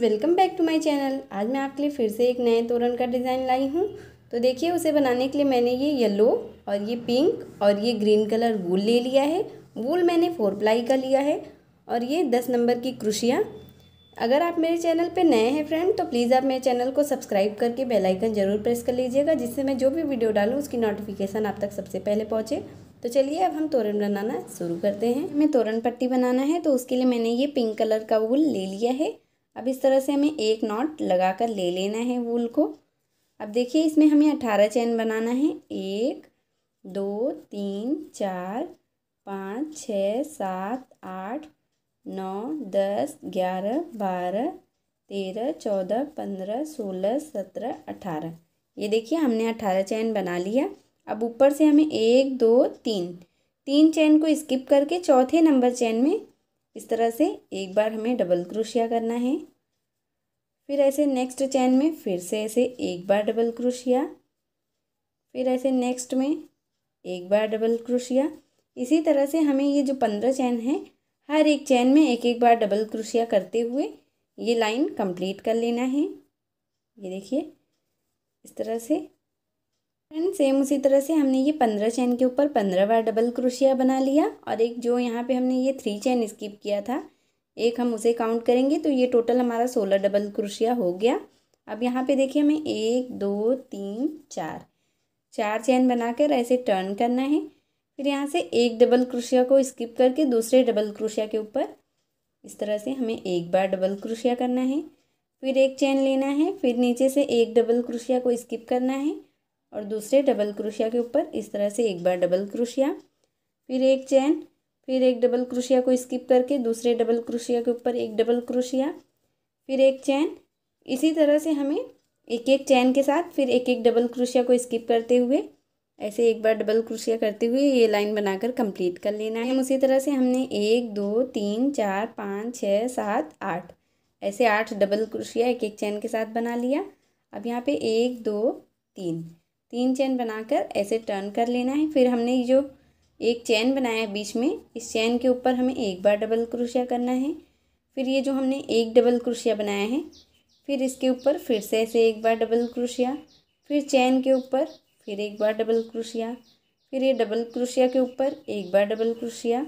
welcome back to my channel आज मैं आपके लिए फिर से एक नए तोरण का डिज़ाइन लाई हूँ तो देखिए उसे बनाने के लिए मैंने ये येलो और ये पिंक और ये ग्रीन कलर वूल ले लिया है वूल मैंने फोर प्लाई का लिया है और ये दस नंबर की क्रुशियाँ अगर आप मेरे चैनल पर नए हैं फ्रेंड तो प्लीज़ आप मेरे चैनल को सब्सक्राइब करके बेलाइकन ज़रूर प्रेस कर लीजिएगा जिससे मैं जो भी वीडियो डालूँ उसकी नोटिफिकेशन आप तक सबसे पहले पहुँचे तो चलिए अब हम तोरण बनाना शुरू करते हैं हमें तोरण पट्टी बनाना है तो उसके लिए मैंने ये पिंक कलर का वूल ले लिया है अब इस तरह से हमें एक नॉट लगा कर ले लेना है वूल को अब देखिए इसमें हमें अठारह चैन बनाना है एक दो तीन चार पाँच छ सात आठ नौ दस ग्यारह बारह तेरह चौदह पंद्रह सोलह सत्रह अठारह ये देखिए हमने अठारह चैन बना लिया अब ऊपर से हमें एक दो तीन तीन चैन को स्किप करके चौथे नंबर चैन में इस तरह से एक बार हमें डबल क्रोशिया करना है फिर ऐसे नेक्स्ट चैन में फिर से ऐसे एक बार डबल क्रोशिया फिर ऐसे नेक्स्ट में एक बार डबल क्रोशिया इसी तरह से हमें ये जो पंद्रह चैन है हर एक चैन में एक एक बार डबल क्रोशिया करते हुए ये लाइन कंप्लीट कर लेना है ये देखिए इस तरह से फ्रेंड सेम उसी तरह से हमने ये पंद्रह चैन के ऊपर पंद्रह बार डबल क्रोशिया बना लिया और एक जो यहाँ पे हमने ये थ्री चैन स्किप किया था एक हम उसे काउंट करेंगे तो ये टोटल हमारा सोलह डबल क्रोशिया हो गया अब यहाँ पे देखिए हमें एक दो तीन चार चार चैन बनाकर ऐसे टर्न करना है फिर यहाँ से एक डबल क्रोशिया को स्किप करके दूसरे डबल क्रोशिया के ऊपर इस तरह से हमें एक बार डबल क्रोशिया करना है फिर एक चैन लेना है फिर नीचे से एक डबल क्रोशिया को स्किप करना है और दूसरे डबल क्रोशिया के ऊपर इस तरह से एक बार डबल क्रोशिया फिर एक चैन फिर एक डबल क्रोशिया को स्किप करके दूसरे डबल क्रोशिया के ऊपर एक डबल क्रोशिया फिर एक चैन इसी तरह से हमें एक एक चैन के साथ फिर एक एक डबल क्रोशिया को स्किप करते हुए ऐसे एक बार डबल क्रोशिया करते हुए ये लाइन बनाकर कंप्लीट कर लेना है उसी तरह से हमने एक दो तीन चार पाँच छः सात आठ ऐसे आठ डबल क्रोशिया एक एक चैन के साथ बना लिया अब यहाँ पे एक दो तीन तीन चैन बनाकर ऐसे टर्न कर लेना है फिर हमने जो एक चैन बनाया है बीच में इस चैन के ऊपर हमें एक बार डबल क्रोशिया करना है फिर ये जो हमने एक डबल क्रोशिया बनाया है फिर इसके ऊपर फिर से ऐसे एक बार डबल क्रोशिया फिर चैन के ऊपर फिर एक बार डबल क्रोशिया फिर ये डबल क्रोशिया के ऊपर एक बार डबल क्रोशिया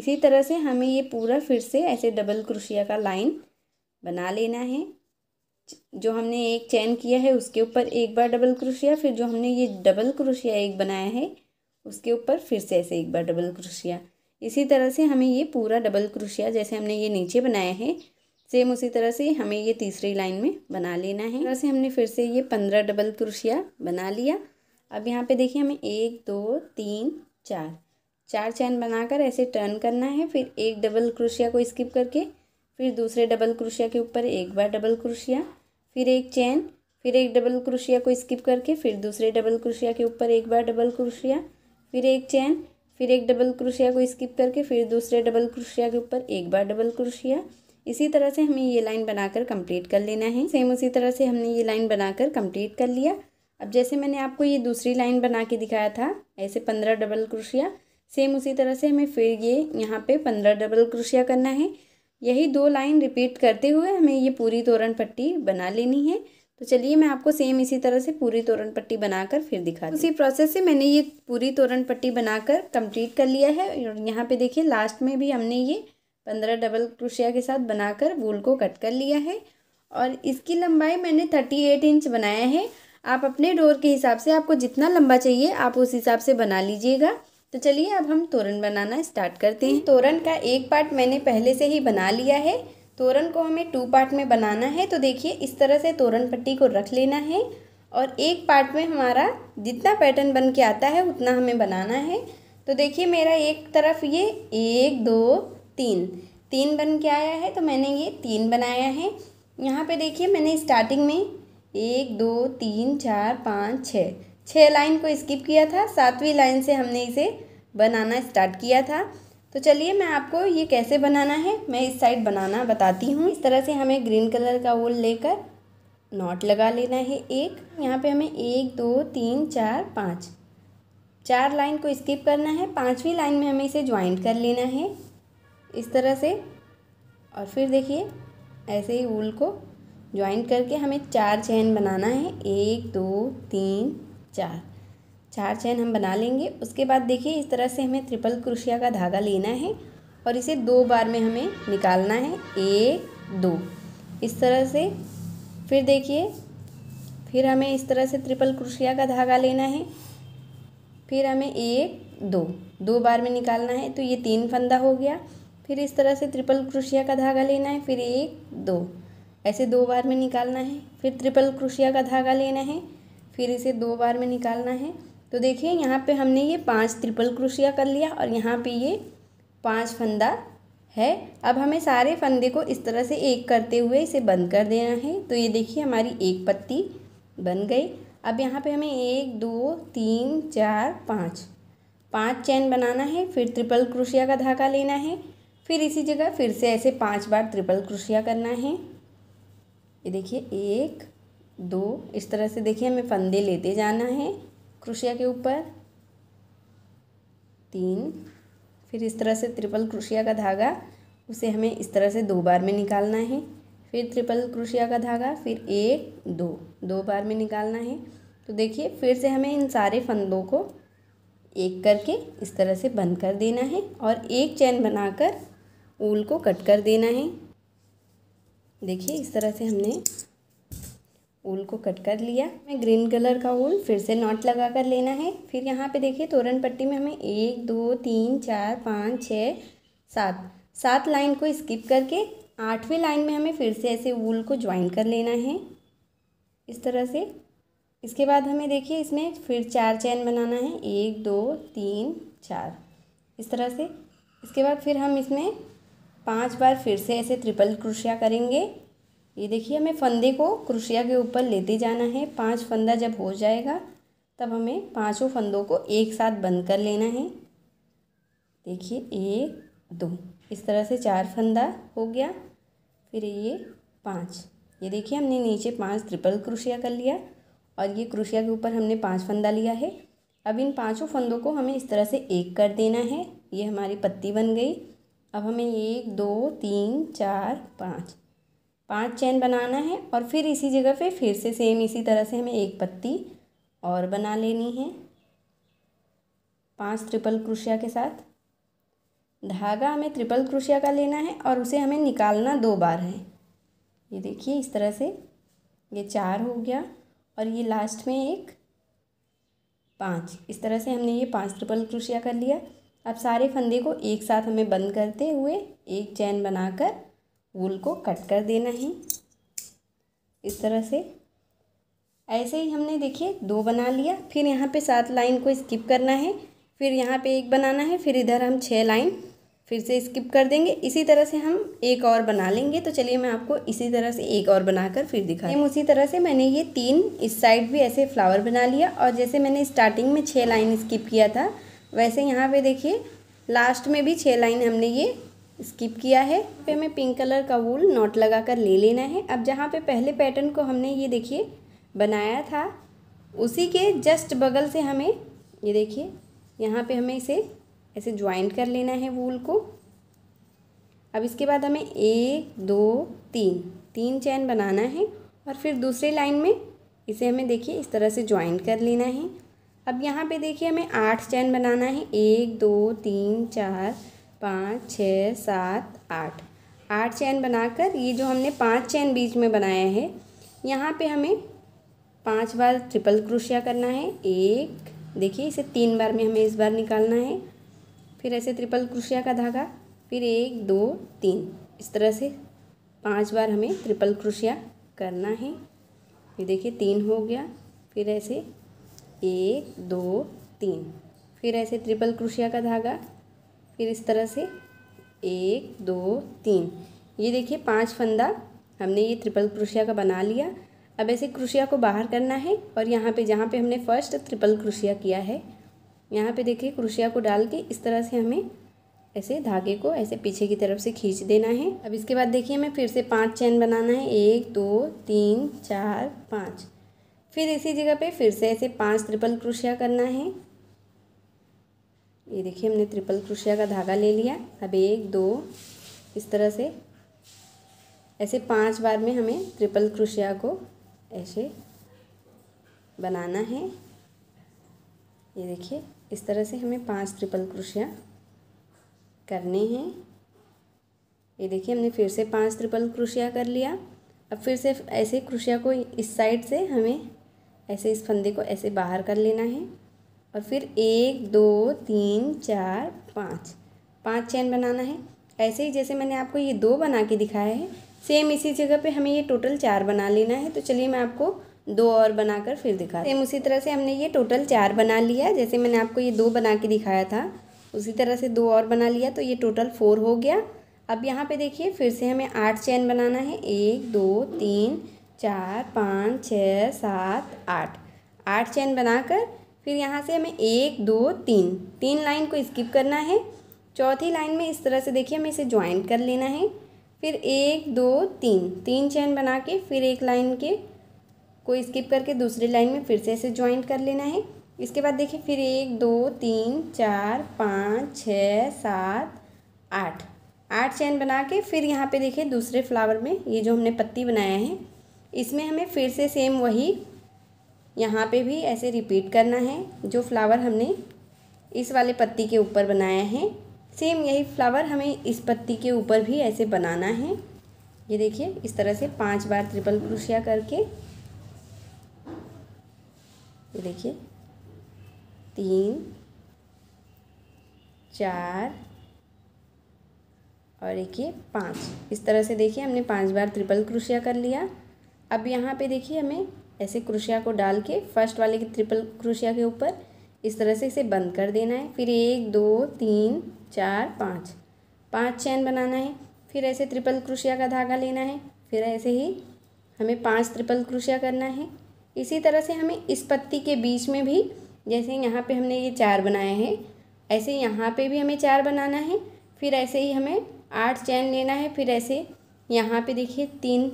इसी तरह से हमें ये पूरा फिर से ऐसे डबल क्रोशिया का लाइन बना लेना है जो हमने एक चैन किया है उसके ऊपर एक बार डबल क्रोशिया फिर जो हमने ये डबल क्रोशिया एक बनाया है उसके ऊपर फिर से ऐसे एक बार डबल क्रोशिया इसी तरह से हमें ये पूरा डबल क्रोशिया जैसे हमने ये नीचे बनाया है सेम उसी तरह से हमें ये तीसरी लाइन में बना लेना है वैसे हमने फिर से ये पंद्रह डबल क्रोशिया बना लिया अब यहाँ पे देखिए हमें एक दो तीन चार चार चैन बनाकर ऐसे टर्न करना है फिर एक डबल क्रोशिया को स्किप करके फिर दूसरे डबल क्रोशिया के ऊपर एक बार डबल क्रोशिया फिर एक चैन फिर एक डबल क्रोशिया को स्किप करके फिर दूसरे डबल क्रोशिया के ऊपर एक बार डबल क्रोशिया फिर एक चैन फिर एक डबल क्रोशिया को स्किप करके फिर दूसरे डबल क्रोशिया के ऊपर एक बार डबल क्रोशिया इसी तरह से हमें ये लाइन बनाकर कंप्लीट कर लेना है सेम उसी तरह से हमने ये लाइन बनाकर कंप्लीट कर लिया अब जैसे मैंने आपको ये दूसरी लाइन बना के दिखाया था ऐसे पंद्रह डबल क्रोशिया सेम उसी तरह से हमें फिर ये यहाँ पे पंद्रह डबल क्रोशिया करना है यही दो लाइन रिपीट करते हुए हमें ये पूरी तोरण पट्टी बना लेनी है तो चलिए मैं आपको सेम इसी तरह से पूरी तोरण पट्टी बनाकर फिर दिखा उसी प्रोसेस से मैंने ये पूरी तोरण पट्टी बनाकर कंप्लीट कर लिया है और यहाँ पे देखिए लास्ट में भी हमने ये पंद्रह डबल क्रोशिया के साथ बनाकर वूल को कट कर लिया है और इसकी लंबाई मैंने थर्टी एट इंच बनाया है आप अपने डोर के हिसाब से आपको जितना लंबा चाहिए आप उस हिसाब से बना लीजिएगा तो चलिए अब हम तोरण बनाना स्टार्ट करते हैं तोरण का एक पार्ट मैंने पहले से ही बना लिया है तोरण को हमें टू पार्ट में बनाना है तो देखिए इस तरह से तोरण पट्टी को रख लेना है और एक पार्ट में हमारा जितना पैटर्न बन के आता है उतना हमें बनाना है तो देखिए मेरा एक तरफ ये एक दो तीन तीन बन के आया है तो मैंने ये तीन बनाया है यहाँ पे देखिए मैंने स्टार्टिंग में एक दो तीन चार पाँच छः छः लाइन को स्किप किया था सातवीं लाइन से हमने इसे बनाना स्टार्ट किया था तो चलिए मैं आपको ये कैसे बनाना है मैं इस साइड बनाना बताती हूँ इस तरह से हमें ग्रीन कलर का वोल लेकर नॉट लगा लेना है एक यहाँ पे हमें एक दो तीन चार पाँच चार लाइन को स्किप करना है पाँचवीं लाइन में हमें इसे ज्वाइंट कर लेना है इस तरह से और फिर देखिए ऐसे ही वूल को ज्वाइंट करके हमें चार चैन बनाना है एक दो तीन चार चार चैन हम बना लेंगे उसके बाद देखिए इस तरह से हमें ट्रिपल क्रोशिया का धागा लेना है और इसे दो बार में हमें निकालना है एक दो इस तरह से फिर देखिए फिर हमें इस तरह से ट्रिपल क्रोशिया का धागा लेना है फिर हमें एक दो दो बार में निकालना है तो ये तीन फंदा हो गया फिर इस तरह से ट्रिपल क्रोशिया का धागा लेना है फिर एक दो ऐसे दो बार में निकालना है फिर ट्रिपल क्रोशिया का धागा लेना है फिर इसे दो बार में निकालना है तो देखिए यहाँ पे हमने ये पांच ट्रिपल क्रोशिया कर लिया और यहाँ पे ये पांच फंदा है अब हमें सारे फंदे को इस तरह से एक करते हुए इसे बंद कर देना है तो ये देखिए हमारी एक पत्ती बन गई अब यहाँ पे हमें एक दो तीन चार पाँच पाँच चैन बनाना है फिर ट्रिपल क्रोशिया का धागा लेना है फिर इसी जगह फिर से ऐसे पाँच बार ट्रिपल क्रोशिया करना है ये देखिए एक दो इस तरह से देखिए हमें फंदे लेते जाना है क्रुशिया के ऊपर तीन फिर इस तरह से ट्रिपल क्रुशिया का धागा उसे हमें इस तरह से दो बार में निकालना है फिर ट्रिपल क्रुशिया का धागा फिर एक दो दो बार में निकालना है तो देखिए फिर से हमें इन सारे फंदों को एक करके इस तरह से बंद कर देना है और एक चैन बनाकर ऊल को कट कर देना है देखिए इस तरह से हमने ऊल को कट कर लिया मैं ग्रीन कलर का उल फिर से नॉट लगा कर लेना है फिर यहाँ पे देखिए तोरण पट्टी में हमें एक दो तीन चार पाँच छः सात सात लाइन को स्किप करके आठवीं लाइन में हमें फिर से ऐसे ऊल को ज्वाइन कर लेना है इस तरह से इसके बाद हमें देखिए इसमें फिर चार चैन बनाना है एक दो तीन चार इस तरह से इसके बाद फिर हम इसमें पांच बार फिर से ऐसे ट्रिपल क्रोशिया करेंगे ये देखिए हमें फंदे को क्रुशिया के ऊपर लेते जाना है पांच फंदा जब हो जाएगा तब हमें पांचों फंदों को एक साथ बंद कर लेना है देखिए एक दो इस तरह से चार फंदा हो गया फिर ये पाँच ये देखिए हमने नीचे पांच ट्रिपल क्रुशिया कर लिया और ये क्रुशिया के ऊपर हमने पांच फंदा लिया है अब इन पांचों फंदों को हमें इस तरह से एक कर देना है ये हमारी पत्ती बन गई अब हमें एक दो तीन चार पाँच पांच चैन बनाना है और फिर इसी जगह पे फिर से सेम इसी तरह से हमें एक पत्ती और बना लेनी है पांच ट्रिपल क्रोशिया के साथ धागा हमें ट्रिपल क्रोशिया का लेना है और उसे हमें निकालना दो बार है ये देखिए इस तरह से ये चार हो गया और ये लास्ट में एक पाँच इस तरह से हमने ये पांच ट्रिपल क्रोशिया कर लिया अब सारे फंदे को एक साथ हमें बंद करते हुए एक चैन बनाकर वूल को कट कर देना है इस तरह से ऐसे ही हमने देखिए दो बना लिया फिर यहाँ पे सात लाइन को स्किप करना है फिर यहाँ पे एक बनाना है फिर इधर हम छः लाइन फिर से स्किप कर देंगे इसी तरह से हम एक और बना लेंगे तो चलिए मैं आपको इसी तरह से एक और बनाकर फिर दिखा सेम उसी तरह से मैंने ये तीन इस साइड भी ऐसे फ्लावर बना लिया और जैसे मैंने स्टार्टिंग में छः लाइन स्किप किया था वैसे यहाँ पे देखिए लास्ट में भी छः लाइन हमने ये स्किप किया है पे हमें पिंक कलर का वूल नॉट लगा कर ले लेना है अब जहाँ पे पहले पैटर्न को हमने ये देखिए बनाया था उसी के जस्ट बगल से हमें ये देखिए यहाँ पे हमें इसे ऐसे ज्वाइंट कर लेना है वूल को अब इसके बाद हमें एक दो तीन तीन चैन बनाना है और फिर दूसरे लाइन में इसे हमें देखिए इस तरह से ज्वाइंट कर लेना है अब यहाँ पे देखिए हमें आठ चैन बनाना है एक दो तीन चार पाँच छः सात आठ आठ चैन बनाकर ये जो हमने पांच चैन बीच में बनाया है यहाँ पे हमें पांच बार ट्रिपल क्रोशिया करना है एक देखिए इसे तीन बार में हमें इस बार निकालना है फिर ऐसे ट्रिपल क्रोशिया का धागा फिर एक दो तीन इस तरह से पांच बार हमें ट्रिपल क्रोशिया करना है ये देखिए तीन हो गया फिर ऐसे एक दो तीन फिर ऐसे ट्रिपल क्रोशिया का धागा फिर इस तरह से एक दो तीन ये देखिए पांच फंदा हमने ये ट्रिपल क्रोशिया का बना लिया अब ऐसे क्रोशिया को बाहर करना है और यहाँ पे जहाँ पे हमने फर्स्ट ट्रिपल क्रोशिया किया है यहाँ पे देखिए क्रोशिया को डाल के इस तरह से हमें ऐसे धागे को ऐसे पीछे की तरफ से खींच देना है अब इसके बाद देखिए हमें फिर से पाँच चैन बनाना है एक दो तीन चार पाँच फिर इसी जगह पे फिर से ऐसे पांच ट्रिपल क्रोशिया करना है ये देखिए हमने ट्रिपल क्रोशिया का धागा ले लिया अब एक दो इस तरह से ऐसे पांच बार में हमें ट्रिपल क्रोशिया को ऐसे बनाना है ये देखिए इस तरह से हमें पांच ट्रिपल क्रोशिया करने हैं ये देखिए हमने फिर से पांच ट्रिपल क्रोशिया कर लिया अब फिर से ऐसे क्रोशिया को इस साइड से हमें ऐसे इस फंदे को ऐसे बाहर कर लेना है और फिर एक दो तीन चार पाँच पाँच चैन बनाना है ऐसे ही जैसे मैंने आपको ये दो बना के दिखाया है सेम इसी जगह पे हमें ये टोटल चार बना लेना है तो चलिए मैं आपको दो और बनाकर फिर दिखा सेम उसी तरह से हमने ये टोटल चार बना लिया जैसे मैंने आपको ये दो बना के दिखाया था उसी तरह से दो और बना लिया तो ये टोटल फोर हो गया अब यहाँ पे देखिए फिर से हमें आठ चैन बनाना है एक दो तीन चार पाँच छः सात आठ आठ चैन बनाकर फिर यहाँ से हमें एक दो तीन तीन लाइन को स्किप करना है चौथी लाइन में इस तरह से देखिए हमें इसे ज्वाइंट कर लेना है फिर एक दो तीन तीन चैन बना के फिर एक लाइन के को स्किप करके दूसरी लाइन में फिर से इसे ज्वाइंट कर लेना है इसके बाद देखिए फिर एक दो तीन चार पाँच छ सात आठ आठ चैन बना के फिर यहाँ पे देखिए दूसरे फ्लावर में ये जो हमने पत्ती बनाया है इसमें हमें फिर से सेम वही यहाँ पे भी ऐसे रिपीट करना है जो फ्लावर हमने इस वाले पत्ती के ऊपर बनाया है सेम यही फ्लावर हमें इस पत्ती के ऊपर भी ऐसे बनाना है ये देखिए इस तरह से पांच बार ट्रिपल क्रोशिया करके ये देखिए तीन चार और एक ये पाँच इस तरह से देखिए हमने पांच बार ट्रिपल क्रोशिया कर लिया अब यहाँ पे देखिए हमें ऐसे क्रोशिया को डाल के फर्स्ट वाले के ट्रिपल क्रोशिया के ऊपर इस तरह से इसे बंद कर देना है फिर एक दो तीन चार पाँच पाँच चैन बनाना है फिर ऐसे ट्रिपल क्रोशिया का धागा लेना है फिर ऐसे ही हमें पाँच ट्रिपल क्रोशिया करना है इसी तरह से हमें इस पत्ती के बीच में भी जैसे यहाँ पे हमने ये चार बनाए हैं ऐसे यहाँ पे भी हमें चार बनाना है फिर ऐसे ही हमें आठ चैन लेना है फिर ऐसे यहाँ पे देखिए तीन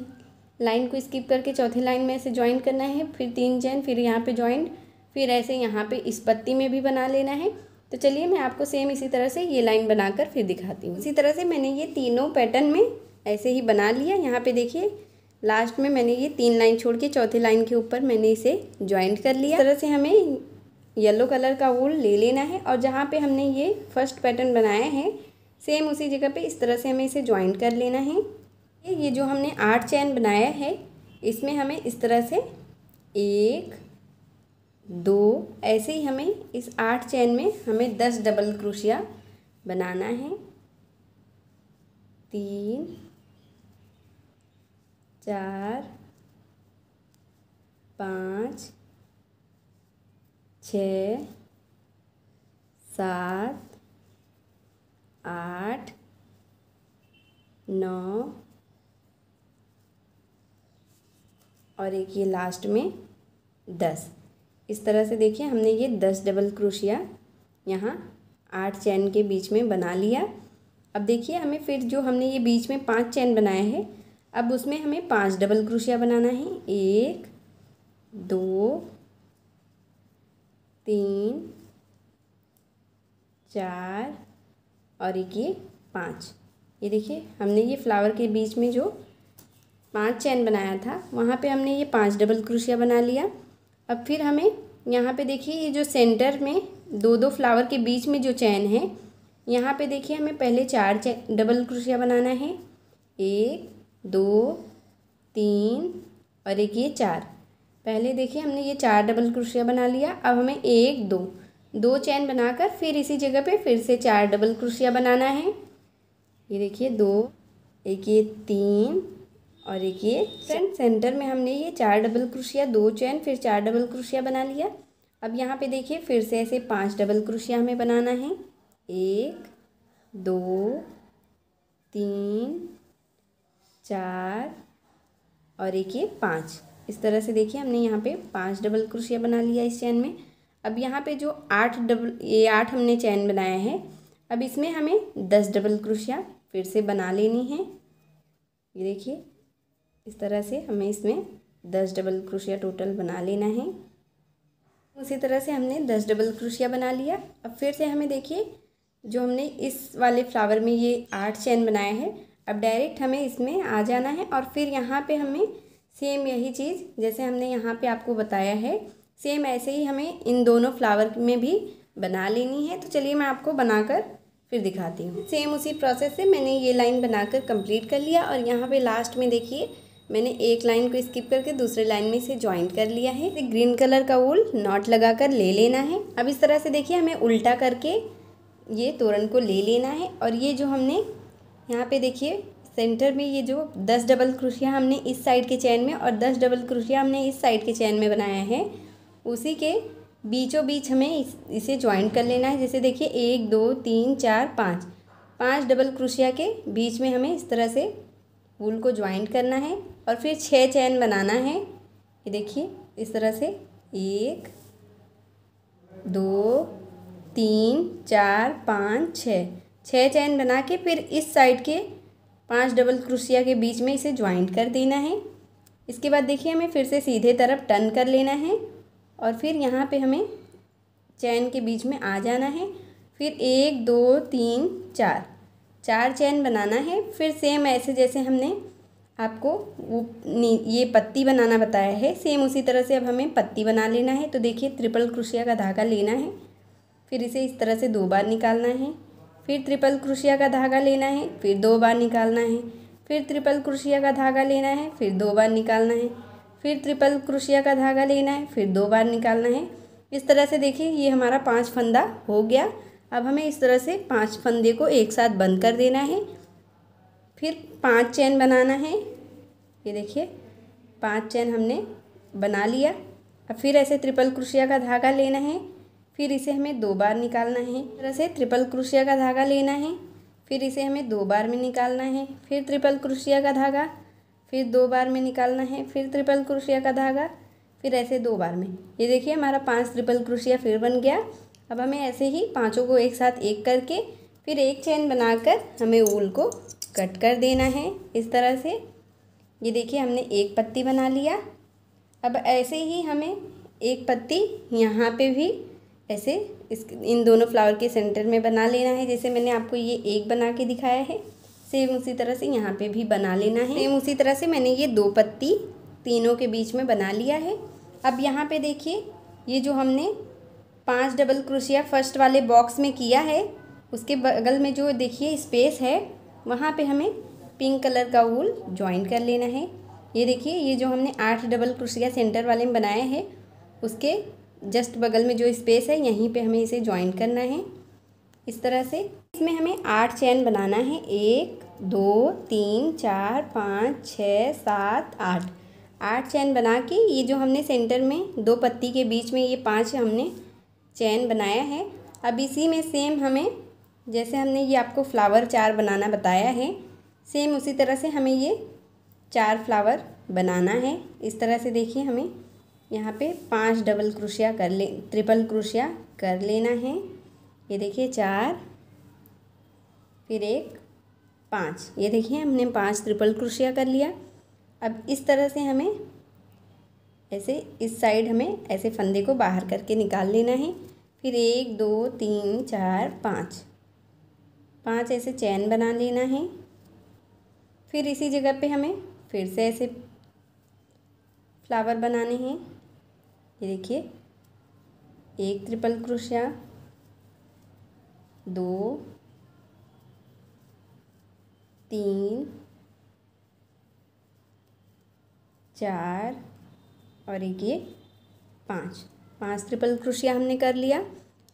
लाइन को स्किप करके चौथी लाइन में ऐसे ज्वाइन करना है फिर तीन चैन फिर यहाँ पे ज्वाइंट फिर ऐसे यहाँ पे इस पत्ती में भी बना लेना है तो चलिए मैं आपको सेम इसी तरह से ये लाइन बनाकर फिर दिखाती हूँ इसी तरह से मैंने ये तीनों पैटर्न में ऐसे ही बना लिया यहाँ पे देखिए लास्ट में मैंने ये तीन लाइन छोड़ के चौथी लाइन के ऊपर मैंने इसे ज्वाइंट कर लिया इस तरह से हमें येलो कलर का वूल ले लेना है और जहाँ पर हमने ये फर्स्ट पैटर्न बनाया है सेम उसी जगह पर इस तरह से हमें इसे ज्वाइंट कर लेना है ये जो हमने आठ चैन बनाया है इसमें हमें इस तरह से एक दो ऐसे ही हमें इस आठ चैन में हमें दस डबल क्रोशिया बनाना है तीन चार पाँच छ सात आठ नौ और एक ये लास्ट में दस इस तरह से देखिए हमने ये दस डबल क्रोशिया यहाँ आठ चैन के बीच में बना लिया अब देखिए हमें फिर जो हमने ये बीच में पांच चैन बनाया है अब उसमें हमें पांच डबल क्रोशिया बनाना है एक दो तीन चार और एक ये पाँच ये देखिए हमने ये फ्लावर के बीच में जो पांच चैन बनाया था वहाँ पे हमने ये पांच डबल क्रोशिया बना लिया अब फिर हमें यहाँ पे देखिए ये जो सेंटर में दो दो फ्लावर के बीच में जो चैन है यहाँ पे देखिए हमें पहले चार चैन डबल क्रोशिया बनाना है एक दो तीन और एक ये चार पहले देखिए हमने ये चार डबल क्रोशिया बना लिया अब हमें एक दो दो चैन बनाकर फिर इसी जगह पे फिर से चार डबल क्रोशिया बनाना है ये देखिए दो एक ये तीन और एक ये फ्रेंड सेंटर में हमने ये चार डबल क्रोशिया दो चैन फिर चार डबल क्रोशिया बना लिया अब यहाँ पे देखिए फिर से ऐसे पांच डबल क्रोशिया हमें बनाना है एक दो तीन चार और एक ये पाँच इस तरह से देखिए हमने यहाँ पे पांच डबल क्रोशिया बना लिया इस चैन में अब यहाँ पे जो आठ डबल ये आठ हमने चैन बनाया है अब इसमें हमें दस डबल क्रोशिया फिर से बना लेनी है ये देखिए इस तरह से हमें इसमें दस डबल क्रोशिया टोटल बना लेना है उसी तरह से हमने दस डबल क्रोशिया बना लिया अब फिर से हमें देखिए जो हमने इस वाले फ्लावर में ये आठ चैन बनाया है अब डायरेक्ट हमें इसमें आ जाना है और फिर यहाँ पे हमें सेम यही चीज़ जैसे हमने यहाँ पे आपको बताया है सेम ऐसे ही हमें इन दोनों फ्लावर में भी बना लेनी है तो चलिए मैं आपको बनाकर फिर दिखाती हूँ सेम उसी प्रोसेस से मैंने ये लाइन बनाकर कंप्लीट कर लिया और यहाँ पे लास्ट में देखिए मैंने एक लाइन को स्किप करके दूसरे लाइन में इसे ज्वाइंट कर लिया है ग्रीन कलर का वूल नॉट लगाकर ले लेना है अब इस तरह से देखिए हमें उल्टा करके ये तोरण को ले लेना है और ये जो हमने यहाँ पे देखिए सेंटर में ये जो दस डबल क्रोशिया हमने इस साइड के चैन में और दस डबल क्रोशिया हमने इस साइड के चैन में बनाया है उसी के बीचों बीच हमें इस, इसे ज्वाइंट कर लेना है जैसे देखिए एक दो तीन चार पाँच पाँच डबल क्रोशिया के बीच में हमें इस तरह से वूल को ज्वाइंट करना है और फिर छः चैन बनाना है ये देखिए इस तरह से एक दो तीन चार पाँच छः छः चैन बना के फिर इस साइड के पांच डबल क्रोशिया के बीच में इसे ज्वाइंट कर देना है इसके बाद देखिए हमें फिर से सीधे तरफ टर्न कर लेना है और फिर यहाँ पे हमें चैन के बीच में आ जाना है फिर एक दो तीन चार चार चैन बनाना है फिर सेम ऐसे जैसे हमने आपको वो ये पत्ती बनाना बताया है सेम उसी तरह से अब हमें पत्ती बना लेना है तो देखिए ट्रिपल क्रोशिया का धागा लेना है फिर इसे इस तरह से दो बार निकालना है फिर ट्रिपल क्रोशिया का धागा लेना है फिर दो बार निकालना है फिर ट्रिपल क्रोशिया का धागा लेना है फिर दो बार निकालना है फिर ट्रिपल क्रोशिया का धागा लेना है फिर दो बार निकालना है इस तरह से देखिए ये हमारा पांच फंदा हो गया अब हमें इस तरह से पांच फंदे को एक साथ बंद कर देना है फिर पांच चैन बनाना है ये देखिए पांच चैन हमने बना लिया अब फिर ऐसे ट्रिपल क्रोशिया का धागा लेना है फिर इसे हमें दो बार निकालना है फिर ऐसे ट्रिपल क्रोशिया का धागा लेना है फिर इसे हमें दो बार में निकालना है फिर ट्रिपल क्रोशिया का धागा फिर दो बार में निकालना है फिर ट्रिपल क्रोशिया का धागा फिर ऐसे दो बार में ये देखिए हमारा पांच ट्रिपल क्रोशिया फिर बन गया अब हमें ऐसे ही पांचों को एक साथ एक करके फिर एक चैन बनाकर हमें ऊल को कट कर देना है इस तरह से ये देखिए हमने एक पत्ती बना लिया अब ऐसे ही हमें एक पत्ती यहाँ पे भी ऐसे इस इन दोनों फ्लावर के सेंटर में बना लेना है जैसे मैंने आपको ये एक बना के दिखाया है सेम उसी तरह से यहाँ पे भी बना लेना है सेम उसी तरह से मैंने ये दो पत्ती तीनों के बीच में बना लिया है अब यहाँ पे देखिए ये जो हमने पांच डबल क्रोशिया फर्स्ट वाले बॉक्स में किया है उसके बगल में जो देखिए स्पेस है वहाँ पे हमें पिंक कलर का वूल ज्वाइन कर लेना है ये देखिए ये जो हमने आठ डबल क्रोशिया सेंटर वाले में बनाया है उसके जस्ट बगल में जो स्पेस है यहीं पे हमें इसे ज्वाइन करना है इस तरह से इसमें हमें आठ चैन बनाना है एक दो तीन चार पाँच छः सात आठ आठ चैन बना के ये जो हमने सेंटर में दो पत्ती के बीच में ये पाँच हमने चैन बनाया है अब इसी में सेम हमें जैसे हमने ये आपको फ्लावर चार बनाना बताया है सेम उसी तरह से हमें ये चार फ्लावर बनाना है इस तरह से देखिए हमें यहाँ पे पांच डबल क्रोशिया कर ले ट्रिपल क्रोशिया कर लेना है ये देखिए चार फिर एक पाँच ये देखिए हमने पांच ट्रिपल क्रोशिया कर लिया अब इस तरह से हमें ऐसे इस साइड हमें ऐसे फंदे को बाहर करके निकाल लेना है फिर एक दो तीन चार पाँच पांच ऐसे चैन बना लेना है फिर इसी जगह पे हमें फिर से ऐसे फ्लावर बनाने हैं ये देखिए एक ट्रिपल क्रोशिया दो तीन चार और एक ये पाँच पांच ट्रिपल क्रोशिया हमने कर लिया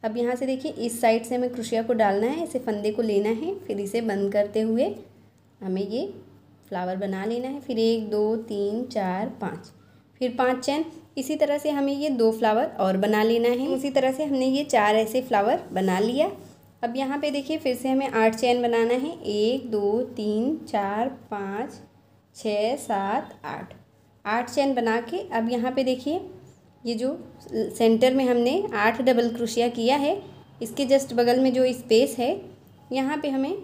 अब यहाँ से देखिए इस साइड से हमें क्रुशिया को डालना है इसे फंदे को लेना है फिर इसे बंद करते हुए हमें ये फ्लावर बना लेना है फिर एक दो तीन चार पाँच फिर पाँच चैन इसी तरह से हमें ये दो फ्लावर और बना लेना है उसी तरह से हमने ये चार ऐसे फ्लावर बना लिया अब यहाँ पे देखिए फिर से हमें आठ चैन बनाना है एक दो तीन चार पाँच छः सात आठ आठ चैन बना के अब यहाँ पे देखिए ये जो सेंटर में हमने आठ डबल क्रोशिया किया है इसके जस्ट बगल में जो स्पेस है यहाँ पे हमें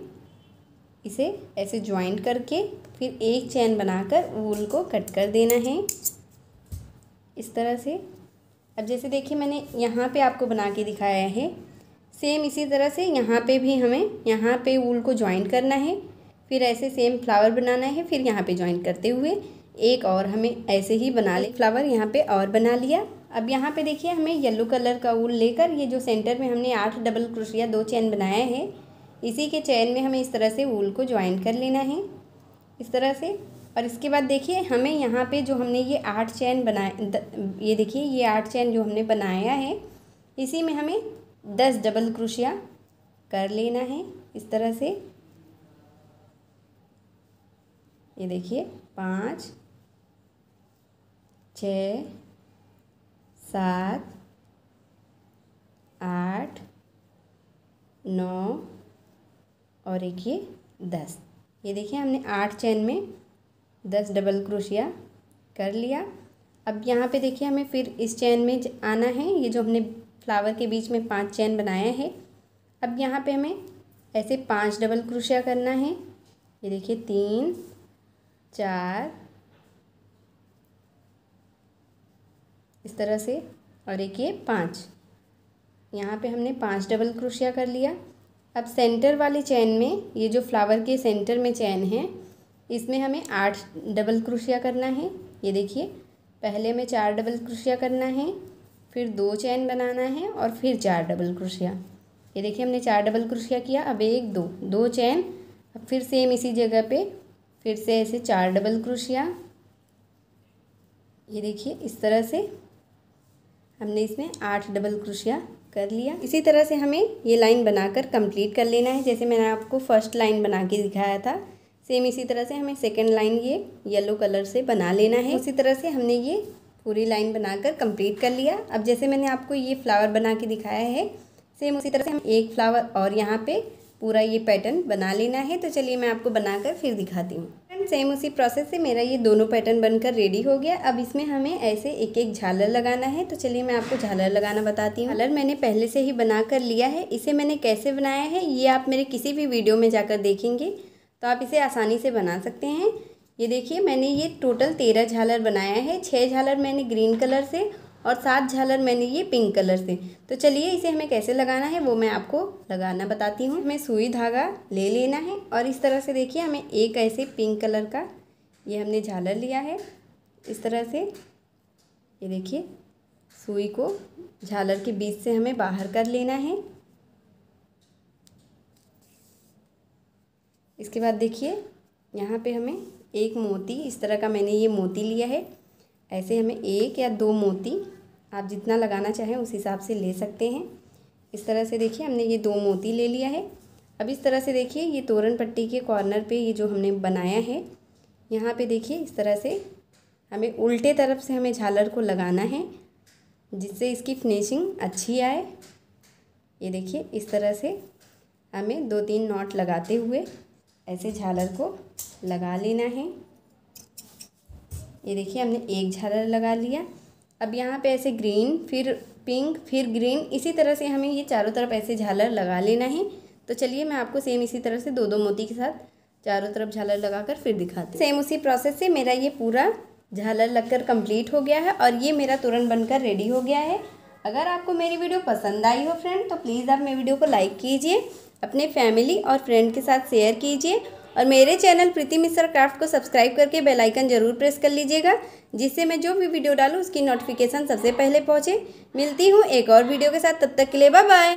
इसे ऐसे ज्वाइंट करके फिर एक चैन बनाकर वूल को कट कर देना है इस तरह से अब जैसे देखिए मैंने यहाँ पे आपको बना के दिखाया है सेम इसी तरह से यहाँ पे भी हमें यहाँ पे वूल को ज्वाइन करना है फिर ऐसे सेम फ्लावर बनाना है फिर यहाँ पे ज्वाइंट करते हुए एक और हमें ऐसे ही बना ले फ्लावर यहाँ पे और बना लिया अब यहाँ पे देखिए हमें येलो कलर का ऊल लेकर ये जो सेंटर में हमने आठ डबल क्रोशिया दो चैन बनाया है इसी के चैन में हमें इस तरह से ऊल को ज्वाइन कर लेना है इस तरह से और इसके बाद देखिए हमें यहाँ पे जो हमने ये आठ चैन बनाए ये देखिए ये आठ चैन जो हमने बनाया है इसी में हमें दस डबल क्रोशिया कर लेना है इस तरह से ये देखिए पाँच छ सात आठ नौ और एक ये दस ये देखिए हमने आठ चैन में दस डबल क्रोशिया कर लिया अब यहाँ पे देखिए हमें फिर इस चैन में आना है ये जो हमने फ्लावर के बीच में पांच चैन बनाया है अब यहाँ पे हमें ऐसे पांच डबल क्रोशिया करना है ये देखिए तीन चार इस तरह से और एक ये पाँच यहाँ पे हमने पांच डबल क्रोशिया कर लिया अब सेंटर वाले चैन में ये जो फ्लावर के सेंटर में चैन है इसमें हमें आठ डबल क्रोशिया करना है ये देखिए पहले में चार डबल क्रोशिया करना है फिर दो चैन बनाना है और फिर चार डबल क्रोशिया ये देखिए हमने चार डबल क्रोशिया किया अब एक दो दो चैन अब फिर सेम इसी जगह पे फिर से ऐसे चार डबल क्रोशिया ये देखिए इस तरह से हमने इसमें आठ डबल क्रोशिया कर लिया इसी तरह से हमें ये लाइन बनाकर कंप्लीट कर लेना है जैसे मैंने आपको फर्स्ट लाइन बना के दिखाया था सेम इसी तरह से हमें सेकेंड लाइन ये येलो कलर से बना लेना है उसी तरह से हमने ये पूरी लाइन बनाकर कंप्लीट कर लिया अब जैसे मैंने आपको ये फ्लावर बना के दिखाया है सेम उसी तरह से हम एक फ्लावर और यहाँ पे पूरा ये पैटर्न बना लेना है तो चलिए मैं आपको बनाकर फिर दिखाती हूँ फ्रेंड सेम उसी प्रोसेस से मेरा ये दोनों पैटर्न बनकर रेडी हो गया अब इसमें हमें ऐसे एक एक झालर लगाना है तो चलिए मैं आपको झालर लगाना बताती हूँ झालर मैंने पहले से ही बना कर लिया है इसे मैंने कैसे बनाया है ये आप मेरे किसी भी वीडियो में जाकर देखेंगे तो आप इसे आसानी से बना सकते हैं ये देखिए मैंने ये टोटल तेरह झालर बनाया है छः झालर मैंने ग्रीन कलर से और सात झालर मैंने ये पिंक कलर से तो चलिए इसे हमें कैसे लगाना है वो मैं आपको लगाना बताती हूँ हमें सुई धागा ले लेना है और इस तरह से देखिए हमें एक ऐसे पिंक कलर का ये हमने झालर लिया है इस तरह से ये देखिए सुई को झालर के बीच से हमें बाहर कर लेना है इसके बाद देखिए यहाँ पे हमें एक मोती इस तरह का मैंने ये मोती लिया है ऐसे हमें एक या दो मोती आप जितना लगाना चाहें उस हिसाब से ले सकते हैं इस तरह से देखिए हमने ये दो मोती ले लिया है अब इस तरह से देखिए ये तोरण पट्टी के कॉर्नर पे ये जो हमने बनाया है यहाँ पे देखिए इस तरह से हमें उल्टे तरफ से हमें झालर को लगाना है जिससे इसकी फिनिशिंग अच्छी आए ये देखिए इस तरह से हमें दो तीन नॉट लगाते हुए ऐसे झालर को लगा लेना है ये देखिए हमने एक झालर लगा लिया अब यहाँ पे ऐसे ग्रीन फिर पिंक फिर ग्रीन इसी तरह से हमें ये चारों तरफ ऐसे झालर लगा लेना है तो चलिए मैं आपको सेम इसी तरह से दो दो मोती के साथ चारों तरफ झालर लगाकर फिर दिखाती सेम उसी प्रोसेस से मेरा ये पूरा झालर लगकर कंप्लीट हो गया है और ये मेरा तुरंत बनकर रेडी हो गया है अगर आपको मेरी वीडियो पसंद आई हो फ्रेंड तो प्लीज़ आप मेरी वीडियो को लाइक कीजिए अपने फैमिली और फ्रेंड के साथ शेयर कीजिए और मेरे चैनल प्रीति मिश्रा क्राफ्ट को सब्सक्राइब करके बेल आइकन जरूर प्रेस कर लीजिएगा जिससे मैं जो भी वीडियो डालूँ उसकी नोटिफिकेशन सबसे पहले पहुँचे मिलती हूँ एक और वीडियो के साथ तब तक के लिए बाय